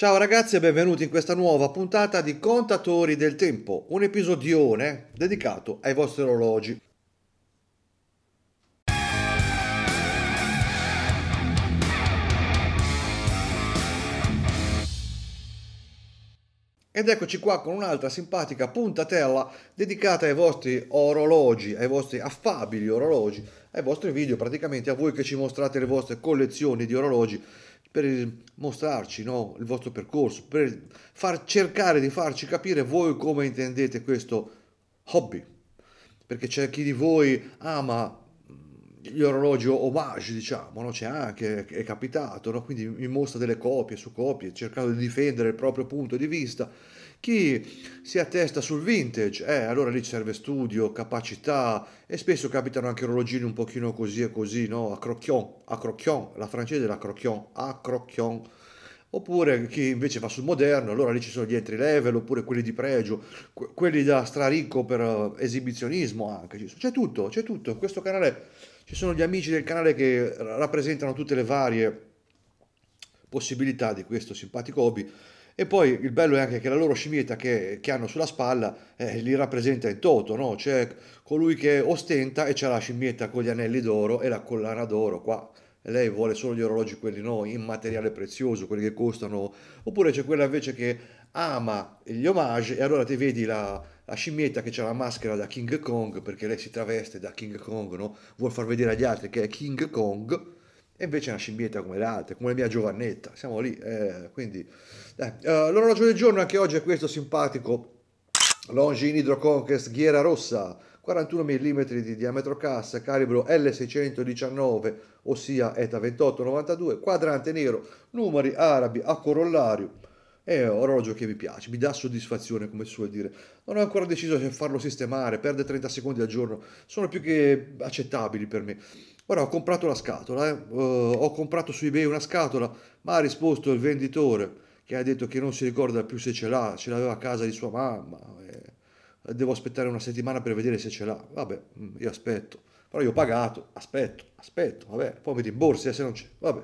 Ciao ragazzi e benvenuti in questa nuova puntata di Contatori del Tempo, un episodione dedicato ai vostri orologi. Ed eccoci qua con un'altra simpatica puntatella dedicata ai vostri orologi, ai vostri affabili orologi, ai vostri video, praticamente a voi che ci mostrate le vostre collezioni di orologi per mostrarci no, il vostro percorso, per far, cercare di farci capire voi come intendete questo hobby. Perché c'è chi di voi ama mm, gli orologi homage, diciamo, no? c'è anche, è capitato, no? quindi mi mostra delle copie su copie, cercando di difendere il proprio punto di vista chi si attesta sul vintage, eh, allora lì serve studio, capacità e spesso capitano anche orologini un pochino così e così, no? A crocchion, a crocchion, la francese è la crocchion, a crocchion. Oppure chi invece va sul moderno, allora lì ci sono gli entry level, oppure quelli di pregio, que- quelli da straricco per eh, esibizionismo anche. C'è tutto, c'è tutto. In questo canale ci sono gli amici del canale che rappresentano tutte le varie possibilità di questo simpatico hobby e poi il bello è anche che la loro scimmietta che, che hanno sulla spalla eh, li rappresenta in toto, no? C'è colui che ostenta e c'è la scimmietta con gli anelli d'oro e la collana d'oro qua. lei vuole solo gli orologi, quelli no, in materiale prezioso, quelli che costano. Oppure c'è quella invece che ama gli omage e allora ti vedi la, la scimmietta che ha la maschera da King Kong, perché lei si traveste da King Kong, no? Vuol far vedere agli altri che è King Kong e invece una scimmietta come le altre, come la mia Giovannetta, siamo lì. Eh, quindi, eh. Uh, l'orologio del giorno anche oggi è questo simpatico Longin Hydro Hydroconquest ghiera rossa, 41 mm di diametro cassa, calibro L619, ossia ETA 2892, quadrante nero, numeri arabi a corollario. È un orologio che mi piace, mi dà soddisfazione come si suol dire. Non ho ancora deciso se farlo sistemare, perde 30 secondi al giorno, sono più che accettabili per me. Ora ho comprato la scatola, eh? uh, ho comprato su eBay una scatola, ma ha risposto il venditore che ha detto che non si ricorda più se ce l'ha, ce l'aveva a casa di sua mamma. Eh, devo aspettare una settimana per vedere se ce l'ha. Vabbè, mm, io aspetto. Però io ho pagato, aspetto, aspetto, vabbè, poi mi rimborsi eh, se non c'è. Vabbè.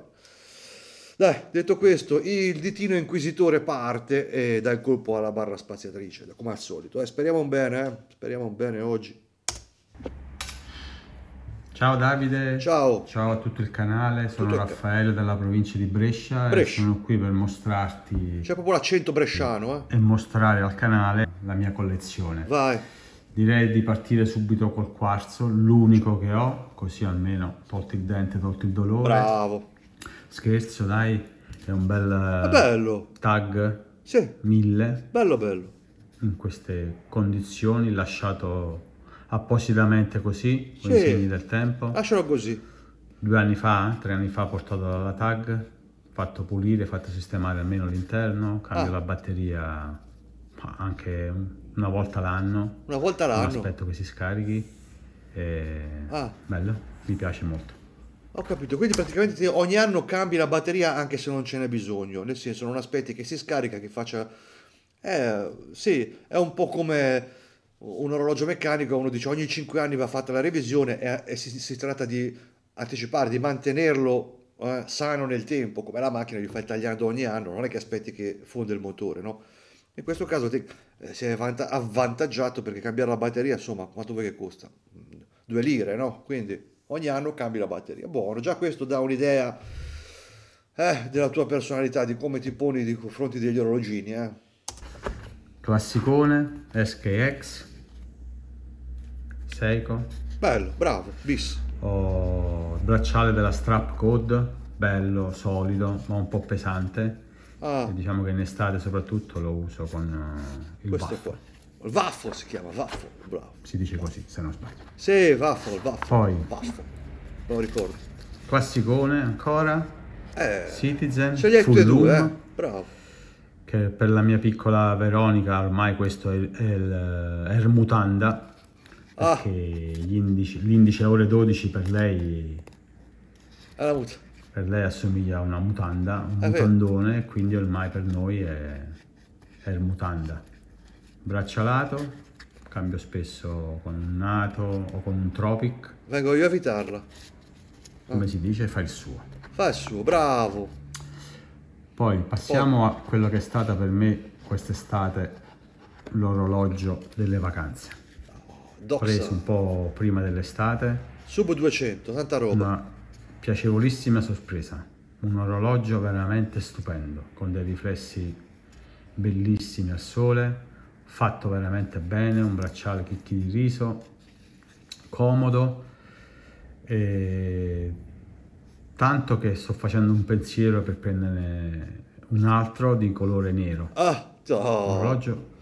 Dai, detto questo, il ditino inquisitore parte e eh, dà il colpo alla barra spaziatrice, come al solito. Eh, speriamo bene, eh? speriamo bene oggi. Ciao Davide, ciao. ciao a tutto il canale, sono tutto Raffaele ca- dalla provincia di Brescia, Brescia, e sono qui per mostrarti... C'è proprio l'accento bresciano eh? E mostrare al canale la mia collezione. Vai! Direi di partire subito col quarzo, l'unico che ho, così almeno tolto il dente, tolto il dolore. Bravo! Scherzo dai, è un bel... È bello! Tag? Sì. Mille. Bello bello! In queste condizioni lasciato appositamente così, con sì. i segni del tempo. Lascialo così. Due anni fa, tre anni fa, portato dalla tag, fatto pulire, fatto sistemare almeno l'interno, cambio ah. la batteria anche una volta l'anno. Una volta l'anno? Aspetto che si scarichi. E... Ah. Bello, mi piace molto. Ho capito, quindi praticamente ogni anno cambi la batteria anche se non ce n'è bisogno, nel senso non aspetti che si scarica, che faccia... Eh, sì, è un po' come un orologio meccanico, uno dice ogni 5 anni va fatta la revisione e, e si, si, tratta di anticipare, di mantenerlo eh, sano nel tempo, come la macchina gli fai tagliando ogni anno, non è che aspetti che fonde il motore, no? In questo caso ti, eh, si è vanta- avvantaggiato perché cambiare la batteria, insomma, quanto vuoi che costa? Mm, due lire, no? Quindi ogni anno cambi la batteria. Buono, già questo dà un'idea eh, della tua personalità, di come ti poni nei confronti degli orologini, eh. Classicone, SKX, Seiko. Bello, bravo, bis. Ho il bracciale della Strap Code, bello, solido, ma un po' pesante. Ah. Diciamo che in estate soprattutto lo uso con eh, il Questo baffo. qua. Il waffle si chiama, waffle, bravo. Si dice così, se non sbaglio. Sì, waffle, waffle. Poi. Waffle, non ricordo. Classicone ancora. Eh. Citizen. Scegliete tutti e due, eh. Bravo. Che per la mia piccola Veronica ormai questo è il, è il, eh, è il mutanda perché ah. l'indice ore 12 per lei... è la Per lei assomiglia a una mutanda, un ah, mutandone, sì. quindi ormai per noi è, è il mutanda. Braccialato, cambio spesso con un nato o con un tropic. Vengo io a evitarla. Come ah. si dice, fa il suo. Fa il suo, bravo. Poi passiamo oh. a quello che è stata per me quest'estate l'orologio delle vacanze. Doxa. preso un po' prima dell'estate. Sub 200, tanta roba. Una piacevolissima sorpresa. Un orologio veramente stupendo, con dei riflessi bellissimi al sole, fatto veramente bene, un bracciale chicchi di riso, comodo, e... tanto che sto facendo un pensiero per prenderne un altro di colore nero. Ah, oh. Un orologio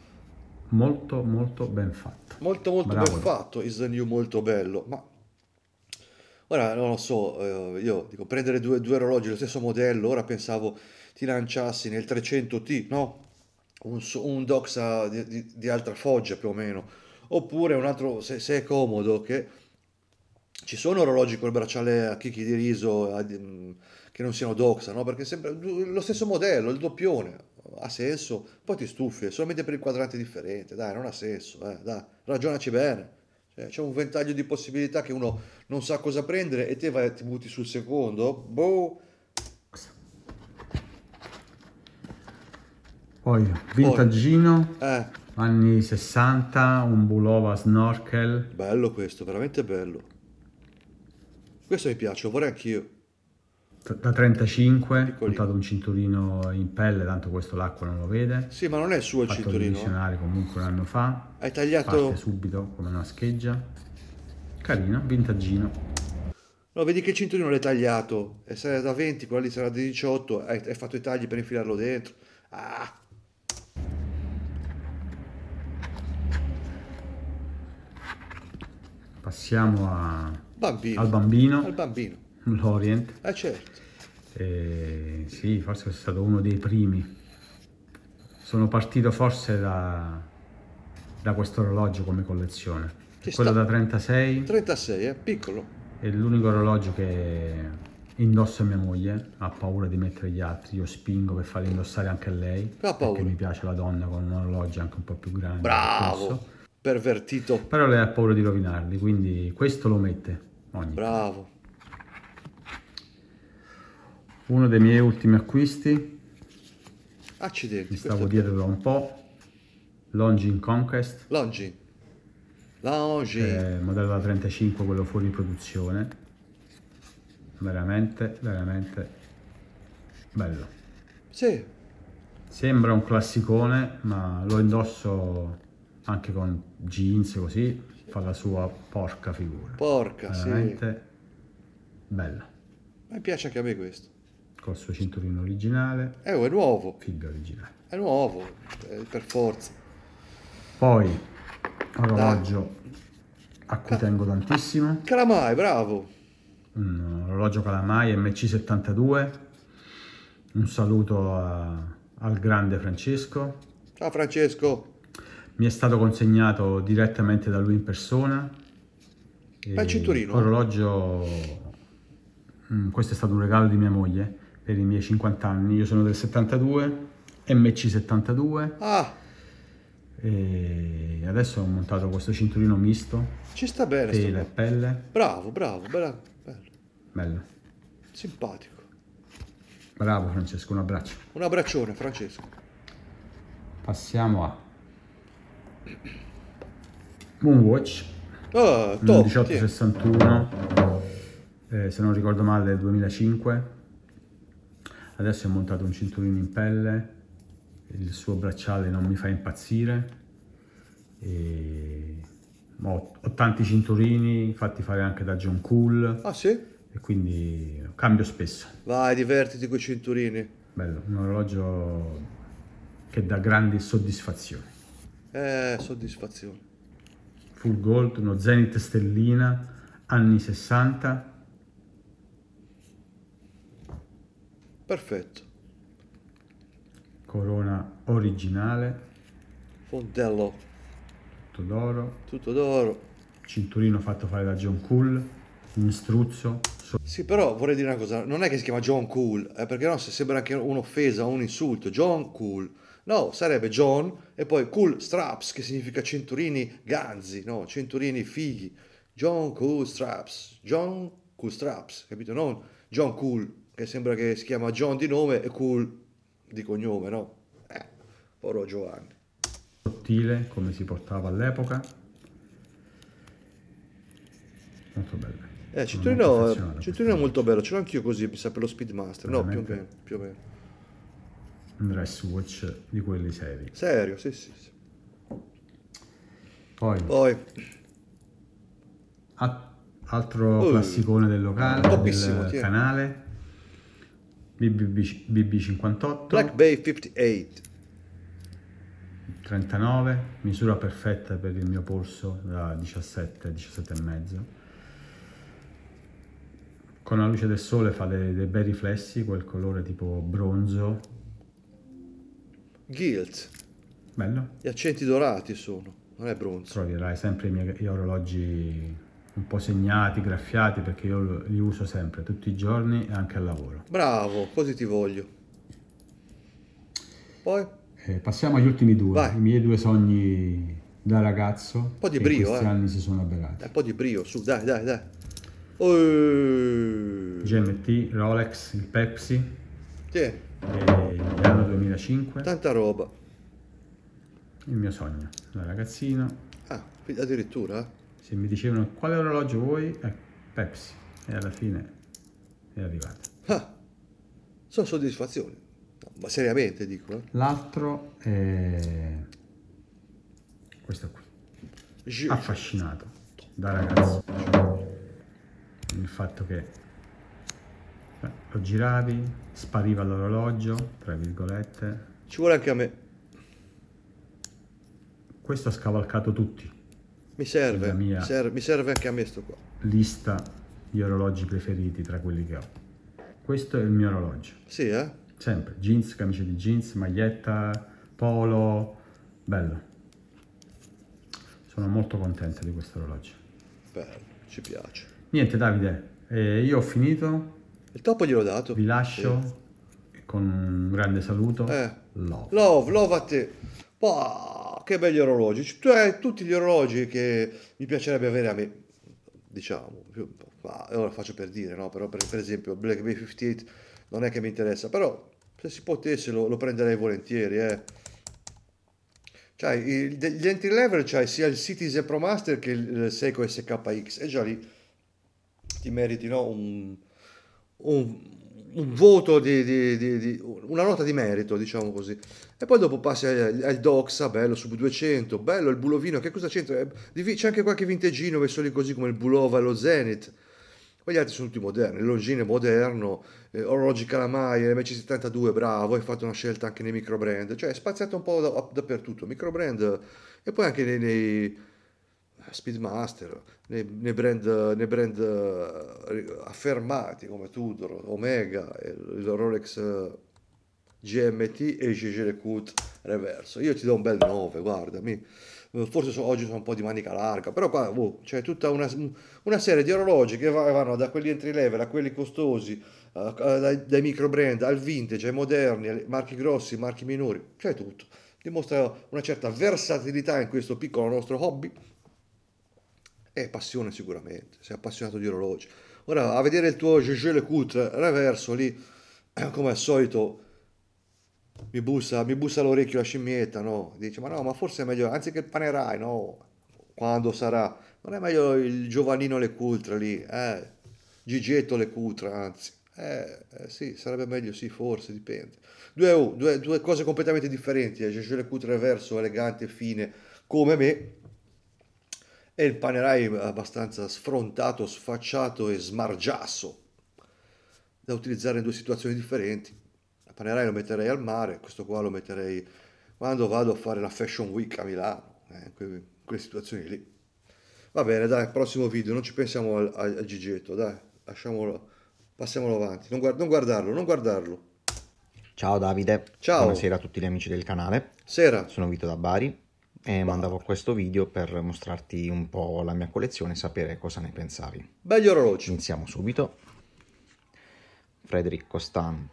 molto molto ben fatto. Molto molto Bravo. ben fatto, Isanyu molto bello, ma ora non lo so, eh, io dico prendere due, due orologi lo stesso modello, ora pensavo ti lanciassi nel 300T, no? Un, un Doxa di, di, di, altra foggia più o meno, oppure un altro, se, se è comodo, che ci sono orologi col bracciale a chicchi di riso a, che non siano Doxa, no? Perché sempre lo stesso modello, il doppione, ha senso, poi ti stufi, è solamente per il quadrante differente, dai, non ha senso, eh, dai, ragionaci bene. Cioè, c'è un ventaglio di possibilità che uno non sa cosa prendere e te vai, ti butti sul secondo, boh. Poi, vintaggino, eh. anni 60, un Bulova snorkel. Bello questo, veramente bello. Questo mi piace, vorrei anch'io da 35, piccolino. portato un cinturino in pelle, tanto questo l'acqua non lo vede. Sì, ma non è il suo il fatto cinturino. Fatto comunque un anno fa. Hai tagliato... Parte subito come una scheggia. Carino, vintaggino. No, vedi che cinturino l'hai tagliato, e se da 20, quella lì sarà da 18, hai, hai, fatto i tagli per infilarlo dentro. Ah! Passiamo a... bambino. al bambino. Al bambino l'Orient. Ah certo. E, sì, forse è stato uno dei primi. Sono partito forse da, da questo orologio come collezione. Che Quello sta... da 36. 36, è eh? piccolo. È l'unico orologio che indosso mia moglie, ha paura di mettere gli altri, io spingo per farli indossare anche a lei, ha paura. perché mi piace la donna con un orologio anche un po' più grande. Bravo, pervertito. Però lei ha paura di rovinarli, quindi questo lo mette. Bravo uno dei miei ultimi acquisti accidenti mi stavo dietro da un po' Longin Conquest Longin Longin eh, modello da 35 quello fuori produzione veramente veramente bello sì sembra un classicone ma lo indosso anche con jeans così fa la sua porca figura porca veramente sì. bella mi piace anche a me questo col suo cinturino originale. Eh, oh, è nuovo. Figlio originale. È nuovo, eh, per forza. Poi, orologio Dai. a cui tengo tantissimo. Calamai, bravo. Un orologio Calamai MC72. Un saluto a, al grande Francesco. Ciao Francesco. Mi è stato consegnato direttamente da lui in persona. Bel cinturino. Orologio mm, questo è stato un regalo di mia moglie, per i miei 50 anni. Io sono del 72, MC72. Ah! E adesso ho montato questo cinturino misto. Ci sta bene. Tela pelle. Bravo, bravo, bravo. Bello. bello. Simpatico. Bravo Francesco, un abbraccio. Un abbraccione Francesco. Passiamo a Moonwatch. Oh, top, 1861, eh, se non ricordo male, 2005 Adesso è montato un cinturino in pelle, il suo bracciale non mi fa impazzire. E... Ho, ho, tanti cinturini fatti fare anche da John Cool. Ah sì? E quindi cambio spesso. Vai, divertiti con i cinturini. Bello, un orologio che dà grandi soddisfazioni. Eh, soddisfazione. Full gold, uno Zenith Stellina, anni 60 Perfetto. Corona originale. Fontello. Tutto d'oro. Tutto d'oro. Cinturino fatto fare da John Cool. Un struzzo. sì, però vorrei dire una cosa. Non è che si chiama John Cool, eh, perché no, se sembra anche un'offesa o un insulto. John Cool. No, sarebbe John e poi Cool Straps, che significa cinturini ganzi, no, cinturini fighi. John Cool Straps. John Cool Straps, capito? Non John Cool che sembra che si chiama John di nome e Cool di cognome, no? Eh, povero Giovanni. Sottile, come si portava all'epoca. Molto bello. Eh, cinturino, cinturino molto bello, ce l'ho anch'io così, mi sa per lo Speedmaster, Veramente? no, più o meno, più o meno. Un wristwatch di quelli seri. Serio, sì, sì. sì. Poi. Poi. altro oh, classicone del locale, del tiè. canale. BB, BB58 Black Bay 58 39 misura perfetta per il mio polso da 17 17 e mezzo con la luce del sole fa dei, dei bei riflessi quel colore tipo bronzo gilt bello gli accenti dorati sono non è bronzo troverai sempre i miei orologi un po' segnati, graffiati, perché io li uso sempre, tutti i giorni e anche al lavoro. Bravo, così ti voglio. Poi? Eh, passiamo agli ultimi due, Vai. i miei due sogni da ragazzo. Un po' di brio, eh. anni si sono avverati. un po' di brio, su, dai, dai, dai. Oh. Ehm. GMT, Rolex, il Pepsi. Sì. Eh, l'anno 2005. Tanta roba. Il mio sogno, da ragazzino. Ah, addirittura? Eh se mi dicevano quale orologio vuoi, è eh, Pepsi. E alla fine è arrivato. Ah, sono soddisfazione. No, ma seriamente dico. Eh. L'altro è questo qui. Affascinato da ragazzo. Il fatto che eh, lo giravi, spariva l'orologio, tra virgolette. Ci vuole anche a me. Questo ha scavalcato tutti mi serve, mi serve, mi serve anche a me sto qua. Lista di orologi preferiti tra quelli che ho. Questo è il mio orologio. Sì, eh? Sempre, jeans, camicia di jeans, maglietta, polo, bello. Sono molto contento di questo orologio. Bello, ci piace. Niente Davide, eh, io ho finito. Il topo ho dato. Vi lascio sì. con un grande saluto. Eh. Love. Love, love a te. Bah che belli orologi, cioè, tutti gli orologi che mi piacerebbe avere a me, diciamo, ma ora faccio per dire, no? però per, per esempio Black Bay 58 non è che mi interessa, però se si potesse lo, lo prenderei volentieri, eh. Cioè, il, gli entry level c'hai cioè, sia il Citizen Pro Master che il Seiko SKX, e già lì ti meriti no? un, un un voto di, di, di, di, una nota di merito, diciamo così. E poi dopo passi al, Doxa, bello, sub 200, bello il Bulovino, che cosa c'entra? C'è anche qualche vintegino messo lì così come il Bulova e lo Zenith. Poi gli altri sono tutti moderni, il Longine moderno, eh, Orologi Calamai, MC72 bravo, hai fatto una scelta anche nei microbrand, cioè è spaziato un po' da, dappertutto, microbrand e poi anche nei, nei Speedmaster, nei, nei, brand, nei brand, eh, affermati come Tudor, Omega, eh, il Rolex eh, GMT e GG Recruit Reverso. Io ti do un bel 9, guardami. Forse so, oggi sono un po' di manica larga, però qua oh, c'è tutta una, una, serie di orologi che vanno da quelli entry level a quelli costosi, uh, dai, dai micro brand al vintage, ai moderni, ai marchi grossi, ai marchi minori, c'è tutto dimostra una certa versatilità in questo piccolo nostro hobby è eh, passione sicuramente, sei appassionato di orologi. Ora, a vedere il tuo Gégé Le Coutre reverso lì, come al solito, mi bussa, mi bussa all'orecchio la scimmietta, no? Dice, ma no, ma forse è meglio, anziché il panerai, no? Quando sarà? Non è meglio il giovanino Le Coutre lì, eh? Gigetto Le Coutre, anzi. Eh, eh, sì, sarebbe meglio, sì, forse, dipende. Due, oh, due, due cose completamente differenti, eh? Gégé Le Coutre reverso, elegante, fine, come me, e il panerai abbastanza sfrontato, sfacciato e smargiasso da utilizzare in due situazioni differenti. Il panerai lo metterei al mare, questo qua lo metterei quando vado a fare la Fashion Week a Milano, eh, in quelle situazioni lì. Va bene, dai, prossimo video, non ci pensiamo al, al, al Gigetto, dai, lasciamolo, passiamolo avanti, non, guard non guardarlo, non guardarlo. Ciao Davide, Ciao. buonasera a tutti gli amici del canale. Sera. Sono Vito da Bari e mandavo questo video per mostrarti un po' la mia collezione e sapere cosa ne pensavi. Begli orologi! Iniziamo subito. Frederic Constant,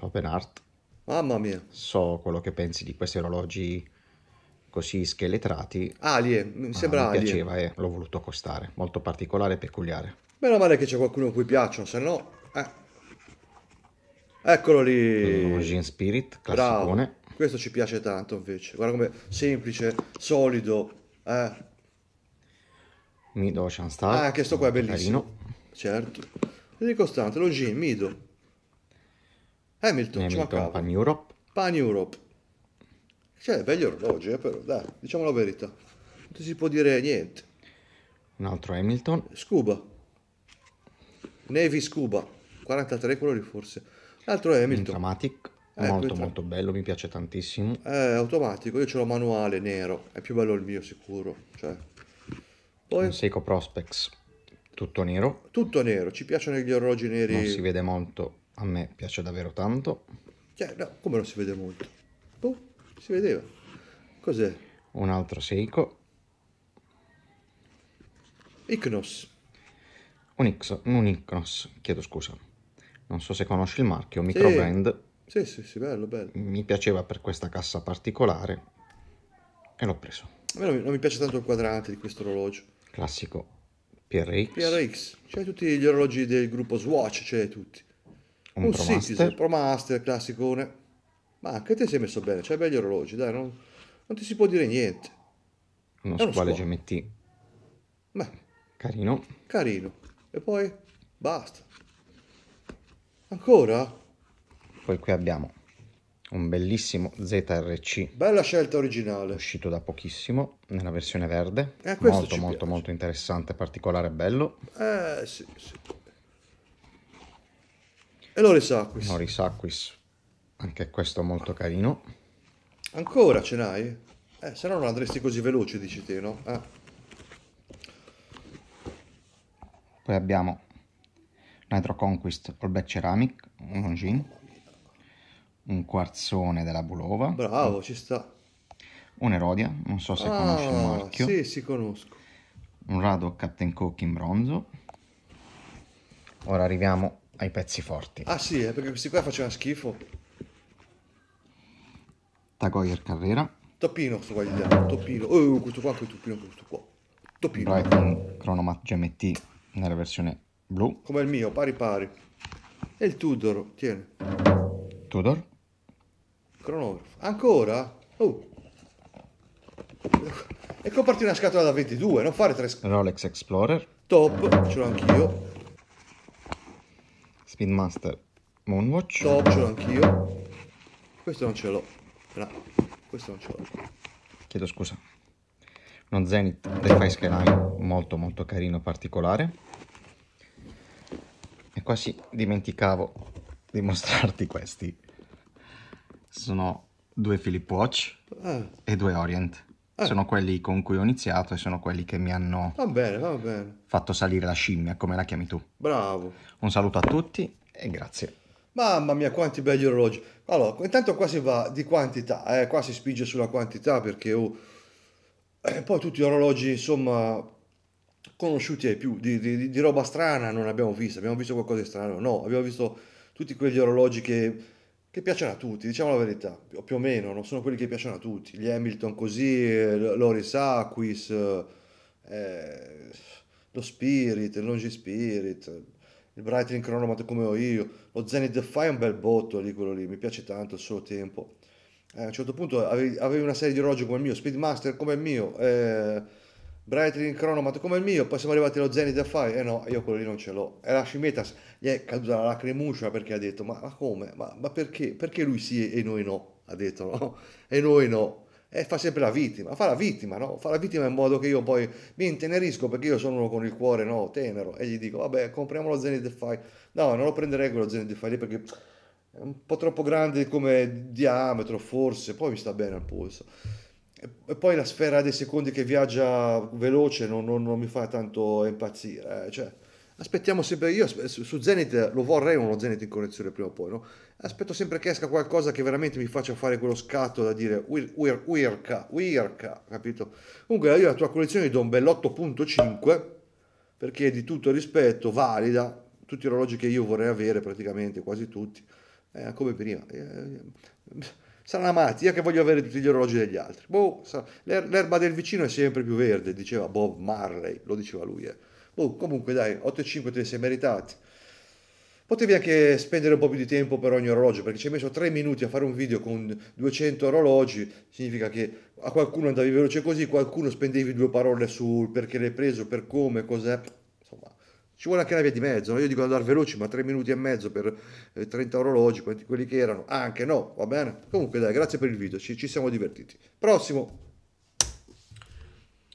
Open Art. Mamma mia! So quello che pensi di questi orologi così scheletrati. Alie, mi ah, sembra ah, mi piaceva e eh, l'ho voluto costare. Molto particolare e peculiare. Meno male che c'è qualcuno a cui piacciono, se no... Eh. Eccolo lì! Jean Spirit, classicone. Bravo. Questo ci piace tanto invece. Guarda come semplice, solido. Eh. Mido Shanstar. Ah, questo qua è bellissimo. Carino. Certo. Di costante, Longin, Mido. Hamilton, Hamilton Pan Europe. Pan Europe. Cioè, belli orologi, eh, però, dai, diciamo la verità. Non si può dire niente. Un altro Hamilton. Scuba. Navy Scuba. 43 colori forse. altro Hamilton. Dramatic. Eh, molto tra... molto bello, mi piace tantissimo. È eh, automatico, io ce l'ho manuale nero, è più bello il mio sicuro. Cioè. Poi... Un Seiko Prospex, tutto nero. Tutto nero, ci piacciono gli orologi neri. Non si vede molto, a me piace davvero tanto. Cioè, no, come non si vede molto? Boh, si vedeva. Cos'è? Un altro Seiko. Icnos. Un, Ix, un Icnos, chiedo scusa. Non so se conosci il marchio, microbrand. Sì. Sì, sì, sì, bello, bello. Mi piaceva per questa cassa particolare e l'ho preso. A me non mi, non mi piace tanto il quadrante di questo orologio. Classico PRX. PRX, c'è tutti gli orologi del gruppo Swatch, c'è tutti. Un, un Pro Citizen, Master. Pro Master, classicone. Ma anche te sei messo bene, c'hai belli orologi, dai, non, non ti si può dire niente. Uno, squale squalo. GMT. Beh. Carino. Carino. E poi? Basta. Ancora? Poi qui abbiamo un bellissimo ZRC. Bella scelta originale. Uscito da pochissimo nella versione verde. Eh, molto molto piace. molto interessante, particolare e bello. Eh sì, sì. E Loris Aquis. Loris Aquis. Anche questo molto carino. Ancora ce n'hai? Eh, se no non andresti così veloce, dici te, no? Eh. Poi abbiamo Nitro Conquist All Black Ceramic, un Longines un quarzone della Bulova. Bravo, ci sta. Un'Erodia, non so se ah, conosci il marchio. Sì, sì, conosco. Un rado Captain Cook in bronzo. Ora arriviamo ai pezzi forti. Ah sì, eh, perché questi qua facevano schifo. Tagoyer Carrera. Toppino, questo qua gli diamo, Oh, questo qua, anche Topino, questo qua. Topino. Brighton Chronomat GMT nella versione blu. Come il mio, pari pari. E il Tudor, tieni. Tudor. Cronografo. Ancora? Oh. E comparti una scatola da 22, non fare tre Rolex Explorer. Top, ce l'ho anch'io. Speedmaster Moonwatch. Top, ce l'ho anch'io. Questo non ce l'ho. No, questo non ce l'ho. Chiedo scusa. Uno Zenith Defy Skyline molto molto carino, particolare. E quasi dimenticavo di mostrarti questi sono due Philip Watch eh. e due Orient. Eh. Sono quelli con cui ho iniziato e sono quelli che mi hanno va bene, va bene. fatto salire la scimmia, come la chiami tu. Bravo. Un saluto a tutti e grazie. Mamma mia, quanti belli orologi. Allora, intanto qua si va di quantità, eh? qua si spinge sulla quantità perché oh, eh, poi tutti gli orologi, insomma, conosciuti ai più, di, di, di roba strana non abbiamo visto, abbiamo visto qualcosa di strano, no, abbiamo visto tutti quegli orologi che che piacciono a tutti, diciamo la verità, più o meno, non sono quelli che piacciono a tutti, gli Hamilton così, eh, Loris Aquis, eh, lo Spirit, il Longi Spirit, il Brightling Chronomat come ho io, lo Zenith Defy è un bel botto lì quello lì, mi piace tanto il suo tempo. Eh, a un certo punto avevi, avevi, una serie di orologi come il mio, Speedmaster come il mio, eh, Breitling cronomat come il mio, poi siamo arrivati allo Zenith Affari, eh no, io quello lì non ce l'ho. E la Scimmetas gli è caduta la lacrimuccia perché ha detto, ma, ma come, ma, ma, perché, perché lui sì e noi no, ha detto, no? E noi no. E fa sempre la vittima, fa la vittima, no? Fa la vittima in modo che io poi mi intenerisco perché io sono uno con il cuore, no, tenero, e gli dico, vabbè, compriamo lo Zenith Fire. No, non lo prenderei quello Zenith Affari perché è un po' troppo grande come diametro, forse, poi mi sta bene al polso e poi la sfera dei secondi che viaggia veloce non, non, non mi fa tanto impazzire. Eh. Cioè, aspettiamo sempre, io su Zenith lo vorrei uno Zenith in correzione prima o poi, no? Aspetto sempre che esca qualcosa che veramente mi faccia fare quello scatto da dire Wirka, uir, Wirka, capito? Comunque io la tua collezione gli do un bel 8.5 perché è di tutto rispetto, valida, tutti gli orologi che io vorrei avere praticamente, quasi tutti, eh, come prima. Eh, sarà una malattia che voglio avere tutti gli orologi degli altri. Boh, sarà... l'erba del vicino è sempre più verde, diceva Bob Marley, lo diceva lui. Eh. Boh, comunque dai, 8,5 te ne sei meritati. Potevi anche spendere un po' più di tempo per ogni orologio, perché ci hai messo 3 minuti a fare un video con 200 orologi, significa che a qualcuno andavi veloce così, qualcuno spendevi due parole sul perché l'hai preso, per come, cos'è ci vuole anche la via di mezzo, no? io dico andare veloci, ma tre minuti e mezzo per 30 eh, orologi, quelli che erano, ah, anche no, va bene. Comunque dai, grazie per il video, ci, ci siamo divertiti. Prossimo.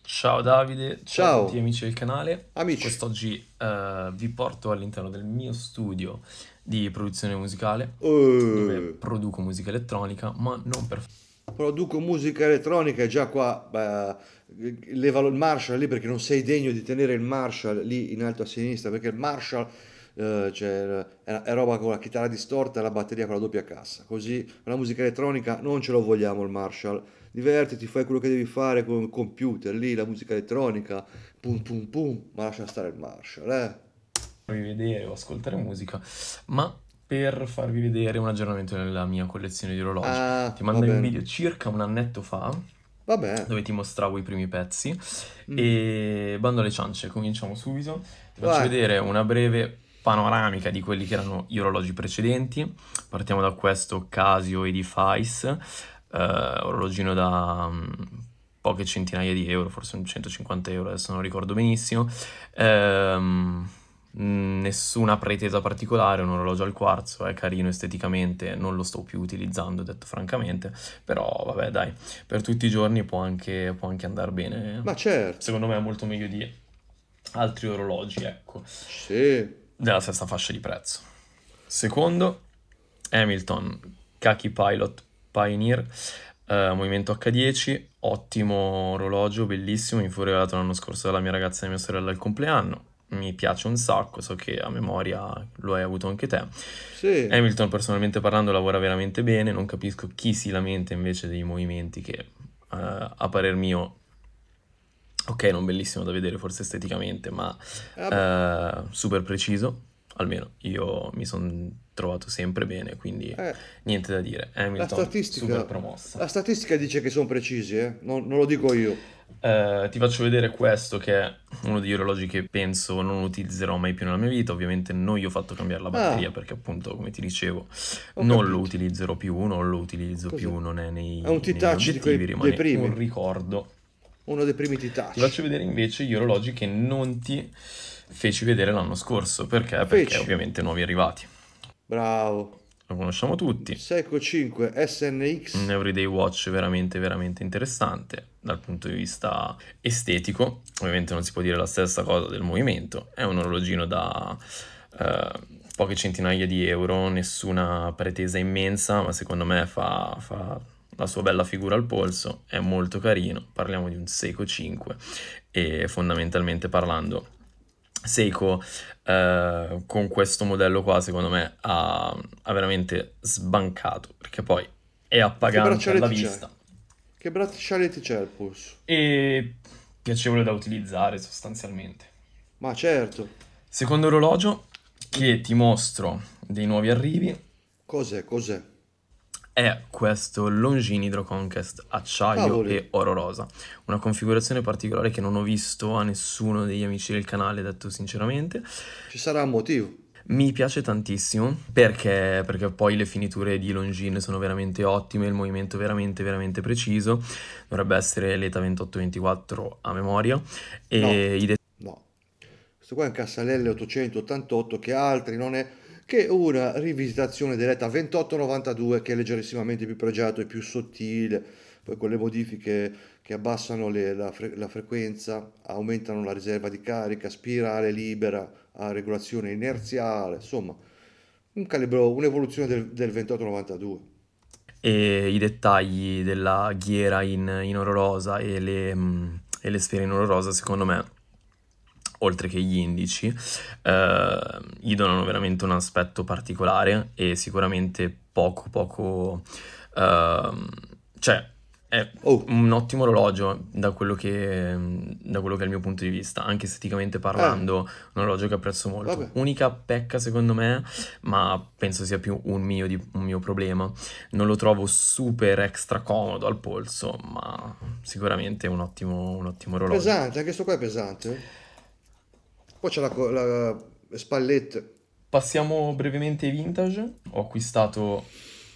Ciao Davide, ciao, ciao. a tutti amici del canale. Amici. Quest'oggi eh, vi porto all'interno del mio studio di produzione musicale, uh. dove produco musica elettronica, ma non per... Produco musica elettronica, è già qua... Beh levalo il Marshall lì perché non sei degno di tenere il Marshall lì in alto a sinistra perché il Marshall eh, cioè, è, è, roba con la chitarra distorta e la batteria con la doppia cassa così la musica elettronica non ce lo vogliamo il Marshall divertiti fai quello che devi fare con il computer lì la musica elettronica pum pum pum ma lascia stare il Marshall eh farvi vedere o ascoltare musica ma per farvi vedere un aggiornamento nella mia collezione di orologi ah, ti mandai un video circa un annetto fa Vabbè. dove ti mostravo i primi pezzi. Mm. E bando alle ciance, cominciamo subito. Ti faccio Vai. vedere una breve panoramica di quelli che erano gli orologi precedenti. Partiamo da questo Casio Edifice, eh, orologino da mm, poche centinaia di euro, forse 150 euro, adesso non ricordo benissimo. Ehm Mm, nessuna pretesa particolare, un orologio al quarzo, è carino esteticamente, non lo sto più utilizzando, detto francamente, però vabbè dai, per tutti i giorni può anche, può anche andare bene. Ma certo. Secondo me è molto meglio di altri orologi, ecco. Sì. Della stessa fascia di prezzo. Secondo, Hamilton, Kaki Pilot Pioneer, Uh, movimento H10, ottimo orologio, bellissimo, mi fu regalato l'anno scorso dalla mia ragazza e mia sorella al compleanno mi piace un sacco, so che a memoria lo hai avuto anche te. Sì. Hamilton personalmente parlando lavora veramente bene, non capisco chi si lamenta invece dei movimenti che uh, a parer mio ok, non bellissimo da vedere forse esteticamente, ma ah, eh, uh, super preciso. Almeno io mi sono trovato sempre bene, quindi eh, niente da dire. Hamilton, la statistica, super promossa. La statistica dice che sono precisi, eh? non, non lo dico io. Eh, ti faccio vedere questo che è uno degli orologi che penso non utilizzerò mai più nella mia vita. Ovviamente non gli ho fatto cambiare la ah. batteria ah. perché appunto, come ti dicevo, ho non capito. lo utilizzerò più, non lo utilizzo Così. più, non è nei, è un nei obiettivi, quei, rimane primi. un ricordo. Uno dei primi titacci. Ti faccio vedere invece gli orologi che non ti feci vedere l'anno scorso, perché? Perché ovviamente nuovi arrivati. Bravo lo conosciamo tutti. Seiko 5 SNX. Un Everyday Watch veramente, veramente interessante dal punto di vista estetico. Ovviamente non si può dire la stessa cosa del movimento. È un orologino da... Eh, poche centinaia di euro, nessuna pretesa immensa, ma secondo me fa, fa la sua bella figura al polso, è molto carino, parliamo di un Seiko 5 e fondamentalmente parlando Seiko eh, con questo modello qua secondo me ha, ha veramente sbancato perché poi è appagato alla vista. C'è? Che braccialetti c'è il Pulse? E piacevole da utilizzare sostanzialmente. Ma certo. Secondo orologio che ti mostro dei nuovi arrivi. Cos'è? Cos'è? è questo Longin Hydro Conquest acciaio Cavoli. e oro rosa. Una configurazione particolare che non ho visto a nessuno degli amici del canale, detto sinceramente. Ci sarà un motivo. Mi piace tantissimo perché, perché, poi le finiture di Longin sono veramente ottime, il movimento veramente veramente preciso, dovrebbe essere l'ETA 2824 a memoria. E no, de- no, questo qua è un Cassalelle 888 che altri non è che una rivisitazione dell'ETA 2892 che è leggerissimamente più pregiato e più sottile, poi con le modifiche che abbassano le, la, fre, la, frequenza, aumentano la riserva di carica, spirale libera a regolazione inerziale, insomma un calibro, un'evoluzione del, del 2892 e i dettagli della ghiera in, in oro rosa e le, mm, e le sfere in oro rosa, secondo me, oltre che gli indici, eh, gli donano veramente un aspetto particolare e sicuramente poco poco... Eh, cioè, è oh. un ottimo orologio da quello, che, da quello, che, è il mio punto di vista, anche esteticamente parlando, ah. un orologio che apprezzo molto. Vabbè. Unica pecca secondo me, ma penso sia più un mio, di, un mio, problema, non lo trovo super extra comodo al polso, ma sicuramente è un ottimo, un ottimo orologio. Pesante, anche questo qua è pesante. Poi c'è la, la Spallette. Passiamo brevemente ai vintage. Ho acquistato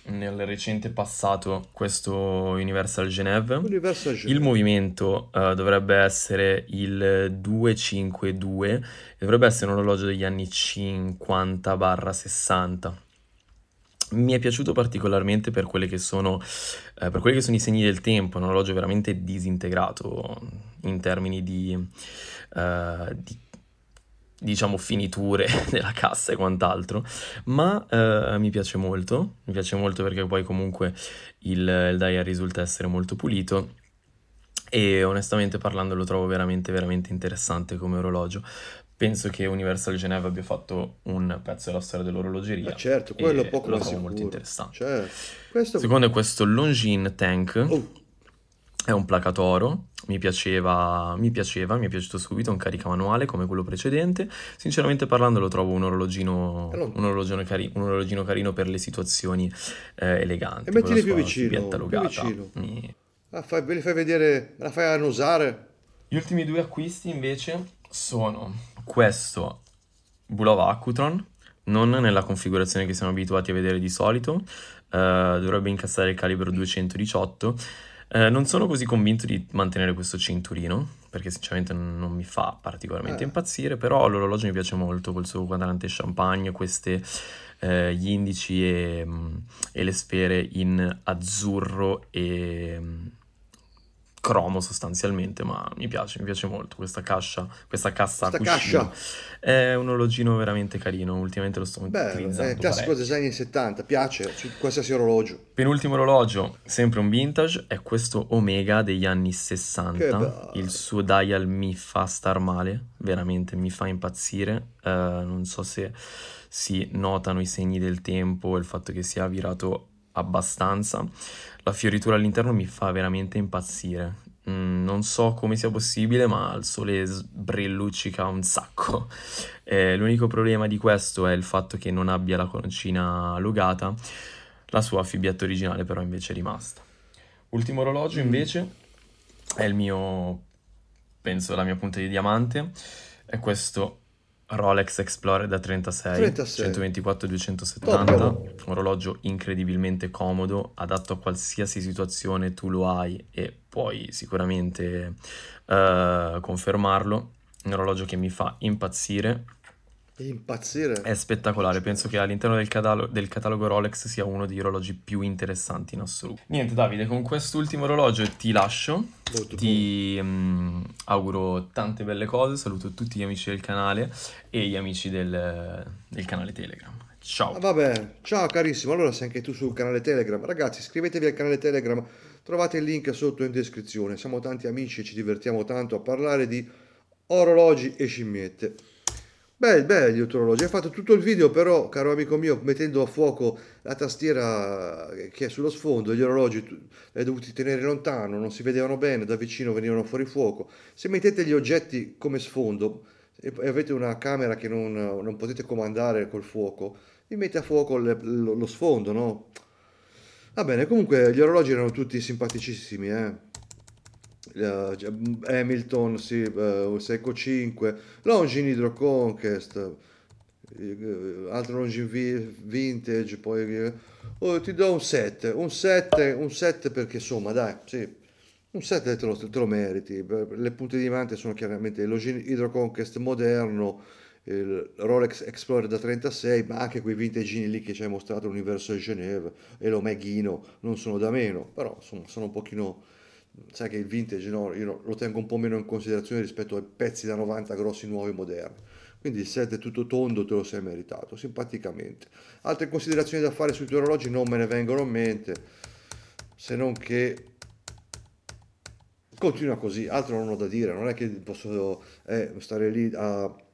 nel recente passato questo Universal Geneve. Universal Genève. Il movimento uh, dovrebbe essere il 252 dovrebbe essere un orologio degli anni 50-60. Mi è piaciuto particolarmente per, sono, uh, per quelli che sono i segni del tempo, un orologio veramente disintegrato in termini di, uh, di diciamo, finiture della cassa e quant'altro, ma eh, mi piace molto, mi piace molto perché poi comunque il, il Dyer risulta essere molto pulito e onestamente parlando lo trovo veramente veramente interessante come orologio. Penso che Universal Geneva abbia fatto un pezzo della storia dell'orologeria. Ma eh, certo, quello poco lo trovo molto interessante. Cioè, questo... Secondo è questo Longines Tank. Oh è un placatoro, mi piaceva, mi piaceva, mi è piaciuto subito, un carica manuale come quello precedente. Sinceramente parlando lo trovo un orologino, eh, un orologino, cari- un orologino carino per le situazioni eh, eleganti. E mettili più vicino, più vicino. Mi... La fai, li fai vedere, la fai annusare. Gli ultimi due acquisti invece sono questo Bulova Acutron, non nella configurazione che siamo abituati a vedere di solito, eh, dovrebbe incassare il calibro 218 eh, non sono così convinto di mantenere questo cinturino, perché sinceramente non mi fa particolarmente eh. impazzire, però l'orologio mi piace molto col suo quadrante champagne, queste, eh, gli indici e, mm, e, le sfere in azzurro e mm, cromo sostanzialmente, ma mi piace, mi piace molto questa cascia, questa cassa questa cascia. È un orologino veramente carino, ultimamente lo sto Bello, eh, utilizzando. È classico parecchio. design 70, piace su qualsiasi orologio. Penultimo orologio, sempre un vintage, è questo Omega degli anni 60, il suo dial mi fa star male, veramente mi fa impazzire, uh, non so se si notano i segni del tempo, il fatto che sia virato abbastanza. La fioritura all'interno mi fa veramente impazzire. Mm, non so come sia possibile, ma il sole brilluccica un sacco. Eh, l'unico problema di questo è il fatto che non abbia la coroncina logata, la sua fibbietta originale però invece è rimasta. Ultimo orologio invece è il mio, penso la mia punta di diamante, è questo Rolex Explorer da 36, 36. 124-270, un orologio incredibilmente comodo, adatto a qualsiasi situazione tu lo hai e puoi sicuramente uh, confermarlo, un orologio che mi fa impazzire, Impazzire. È spettacolare, penso che all'interno del catalogo, del catalogo, Rolex sia uno dei orologi più interessanti in assoluto. Niente Davide, con quest'ultimo orologio ti lascio, Molto ti um, auguro tante belle cose, saluto tutti gli amici del canale e gli amici del, del canale Telegram. Ciao. Ah, vabbè, ciao carissimo, allora sei anche tu sul canale Telegram. Ragazzi, iscrivetevi al canale Telegram, trovate il link sotto in descrizione. Siamo tanti amici e ci divertiamo tanto a parlare di orologi e scimmiette. Beh, beh, gli orologi. Hai fatto tutto il video, però, caro amico mio, mettendo a fuoco la tastiera che è sullo sfondo, gli orologi li hai dovuti tenere lontano, non si vedevano bene, da vicino venivano fuori fuoco. Se mettete gli oggetti come sfondo e, e avete una camera che non, non, potete comandare col fuoco, vi mette a fuoco le, lo, lo, sfondo, no? Va bene, comunque gli orologi erano tutti simpaticissimi, eh. Eh, cioè, Hamilton, sì, eh, uh, Seco 5, Longin Hydro Conquest, eh, altro Longin Vintage, poi oh, ti do un 7, un 7, un 7 perché insomma dai, sì, un 7 te lo, te lo meriti, le punte di diamante sono chiaramente Longin Hydro Conquest moderno, il Rolex Explorer da 36, ma anche quei vintagini lì che ci hai mostrato l'universo di Geneva e l'Omeghino non sono da meno, però insomma sono un pochino sai che il vintage no, io lo tengo un po' meno in considerazione rispetto ai pezzi da 90 grossi nuovi moderni quindi il set è tutto tondo te lo sei meritato simpaticamente altre considerazioni da fare sui tuoi orologi non me ne vengono in mente se non che continua così altro non ho da dire non è che posso eh, stare lì a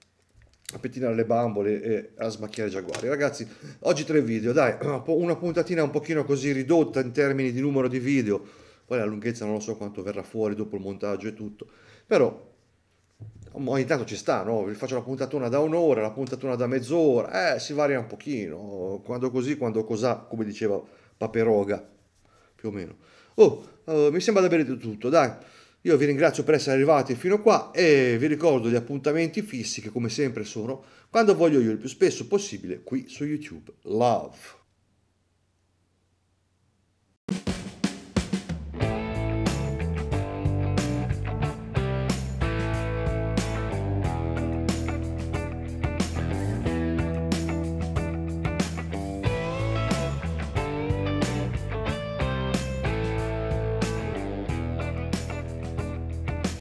a pettinare le bambole e a smacchiare i giaguari. Ragazzi, oggi tre video, dai, una puntatina un pochino così ridotta in termini di numero di video, poi la lunghezza non lo so quanto verrà fuori dopo il montaggio e tutto, però ogni tanto ci sta, no? Vi faccio la puntatona da un'ora, la puntatona da mezz'ora, eh, si varia un pochino, quando così, quando cos'ha, come diceva Paperoga, più o meno. Oh, eh, mi sembra di aver tutto, dai. Io vi ringrazio per essere arrivati fino qua e vi ricordo gli appuntamenti fissi che come sempre sono quando voglio io il più spesso possibile qui su YouTube. Love!